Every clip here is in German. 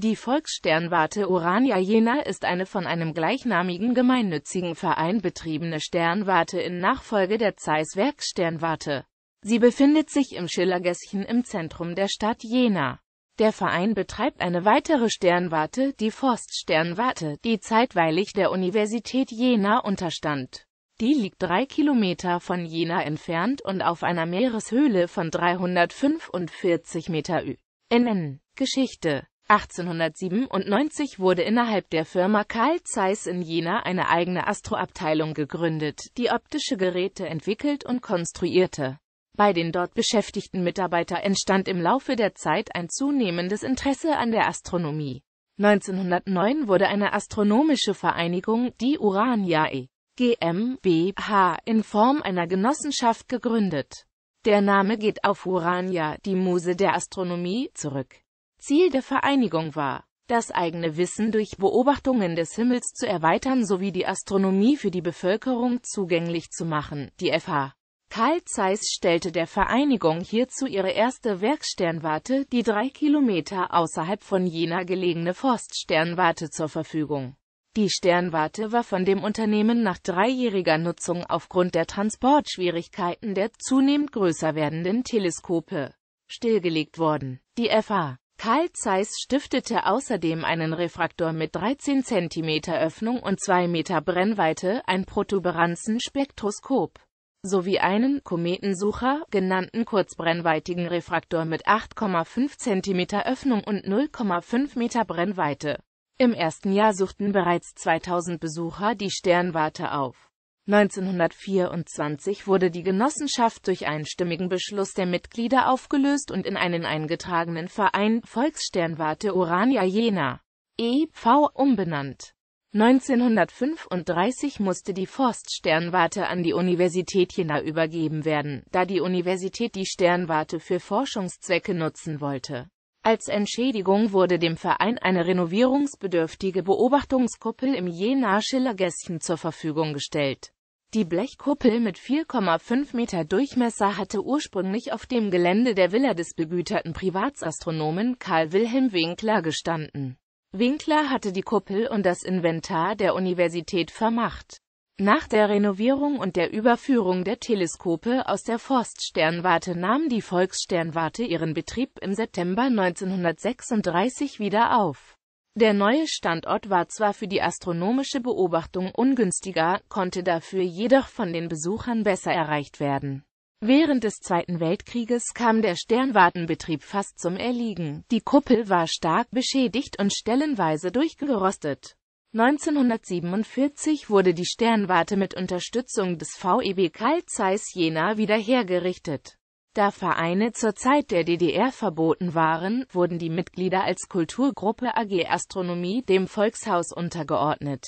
Die Volkssternwarte Urania Jena ist eine von einem gleichnamigen gemeinnützigen Verein betriebene Sternwarte in Nachfolge der Zeiss Werkssternwarte. Sie befindet sich im Schillergässchen im Zentrum der Stadt Jena. Der Verein betreibt eine weitere Sternwarte, die Forststernwarte, die zeitweilig der Universität Jena unterstand. Die liegt drei Kilometer von Jena entfernt und auf einer Meereshöhle von 345 Meter Ü. NN. Geschichte 1897 wurde innerhalb der Firma Carl Zeiss in Jena eine eigene Astroabteilung gegründet, die optische Geräte entwickelt und konstruierte. Bei den dort beschäftigten Mitarbeitern entstand im Laufe der Zeit ein zunehmendes Interesse an der Astronomie. 1909 wurde eine astronomische Vereinigung, die Uraniae GmbH, in Form einer Genossenschaft gegründet. Der Name geht auf Urania, die Muse der Astronomie, zurück Ziel der Vereinigung war, das eigene Wissen durch Beobachtungen des Himmels zu erweitern sowie die Astronomie für die Bevölkerung zugänglich zu machen, die FH. Karl Zeiss stellte der Vereinigung hierzu ihre erste Werksternwarte, die drei Kilometer außerhalb von Jena gelegene Forststernwarte zur Verfügung. Die Sternwarte war von dem Unternehmen nach dreijähriger Nutzung aufgrund der Transportschwierigkeiten der zunehmend größer werdenden Teleskope stillgelegt worden. Die FH Karl Zeiss stiftete außerdem einen Refraktor mit 13 cm Öffnung und 2 m Brennweite, ein Protuberanzenspektroskop, sowie einen Kometensucher, genannten kurzbrennweitigen Refraktor mit 8,5 cm Öffnung und 0,5 m Brennweite. Im ersten Jahr suchten bereits 2000 Besucher die Sternwarte auf. 1924 wurde die Genossenschaft durch einstimmigen Beschluss der Mitglieder aufgelöst und in einen eingetragenen Verein Volkssternwarte Urania Jena e.V. umbenannt. 1935 musste die Forststernwarte an die Universität Jena übergeben werden, da die Universität die Sternwarte für Forschungszwecke nutzen wollte. Als Entschädigung wurde dem Verein eine renovierungsbedürftige Beobachtungskuppel im Jenaer Schillergässchen zur Verfügung gestellt. Die Blechkuppel mit 4,5 Meter Durchmesser hatte ursprünglich auf dem Gelände der Villa des begüterten Privatsastronomen Karl Wilhelm Winkler gestanden. Winkler hatte die Kuppel und das Inventar der Universität vermacht. Nach der Renovierung und der Überführung der Teleskope aus der Forststernwarte nahm die Volkssternwarte ihren Betrieb im September 1936 wieder auf. Der neue Standort war zwar für die astronomische Beobachtung ungünstiger, konnte dafür jedoch von den Besuchern besser erreicht werden. Während des Zweiten Weltkrieges kam der Sternwartenbetrieb fast zum Erliegen. Die Kuppel war stark beschädigt und stellenweise durchgerostet. 1947 wurde die Sternwarte mit Unterstützung des VEB Karl Zeiss Jena wieder hergerichtet. Da Vereine zur Zeit der DDR verboten waren, wurden die Mitglieder als Kulturgruppe AG Astronomie dem Volkshaus untergeordnet.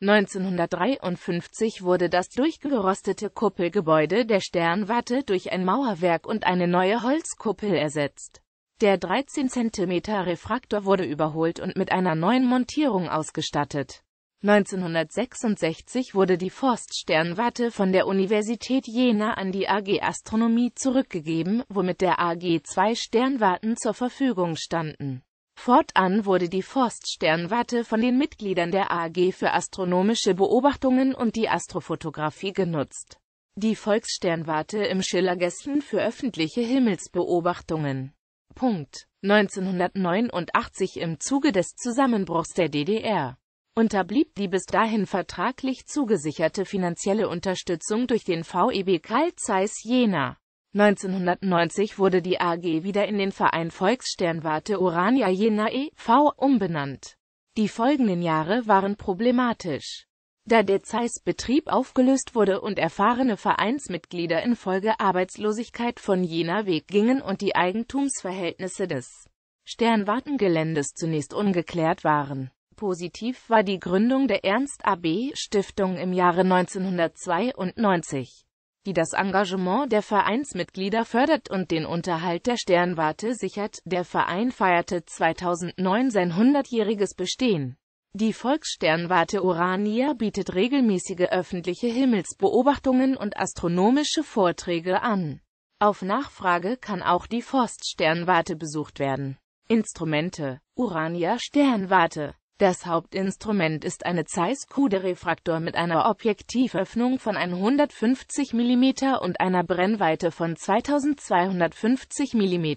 1953 wurde das durchgerostete Kuppelgebäude der Sternwarte durch ein Mauerwerk und eine neue Holzkuppel ersetzt. Der 13 cm Refraktor wurde überholt und mit einer neuen Montierung ausgestattet. 1966 wurde die Forststernwarte von der Universität Jena an die AG Astronomie zurückgegeben, womit der AG zwei Sternwarten zur Verfügung standen. Fortan wurde die Forststernwarte von den Mitgliedern der AG für astronomische Beobachtungen und die Astrofotografie genutzt. Die Volkssternwarte im Schillergästen für öffentliche Himmelsbeobachtungen. Punkt. 1989 im Zuge des Zusammenbruchs der DDR unterblieb die bis dahin vertraglich zugesicherte finanzielle Unterstützung durch den VEB Carl Zeiss Jena. 1990 wurde die AG wieder in den Verein Volkssternwarte Urania Jena e.V. umbenannt. Die folgenden Jahre waren problematisch, da der Zeiss-Betrieb aufgelöst wurde und erfahrene Vereinsmitglieder infolge Arbeitslosigkeit von Jena Weg gingen und die Eigentumsverhältnisse des Sternwartengeländes zunächst ungeklärt waren. Positiv war die Gründung der Ernst-AB-Stiftung im Jahre 1992, die das Engagement der Vereinsmitglieder fördert und den Unterhalt der Sternwarte sichert. Der Verein feierte 2009 sein 100-jähriges Bestehen. Die Volkssternwarte Urania bietet regelmäßige öffentliche Himmelsbeobachtungen und astronomische Vorträge an. Auf Nachfrage kann auch die Forststernwarte besucht werden. Instrumente Urania Sternwarte das Hauptinstrument ist eine zeiss kuderefraktor mit einer Objektivöffnung von 150 mm und einer Brennweite von 2250 mm.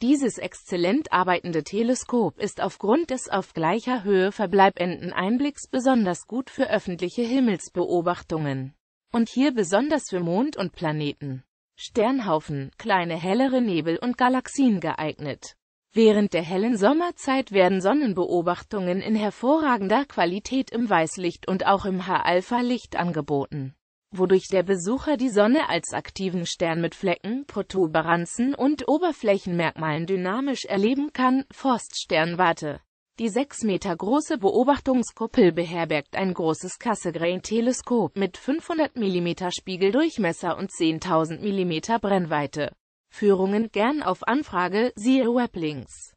Dieses exzellent arbeitende Teleskop ist aufgrund des auf gleicher Höhe verbleibenden Einblicks besonders gut für öffentliche Himmelsbeobachtungen und hier besonders für Mond und Planeten, Sternhaufen, kleine hellere Nebel und Galaxien geeignet. Während der hellen Sommerzeit werden Sonnenbeobachtungen in hervorragender Qualität im Weißlicht und auch im H-Alpha-Licht angeboten, wodurch der Besucher die Sonne als aktiven Stern mit Flecken, Protuberanzen und Oberflächenmerkmalen dynamisch erleben kann. Forststernwarte die 6 Meter große Beobachtungskuppel beherbergt ein großes Cassegrain-Teleskop mit 500 mm Spiegeldurchmesser und 10.000 mm Brennweite. Führungen gern auf Anfrage, siehe Weblinks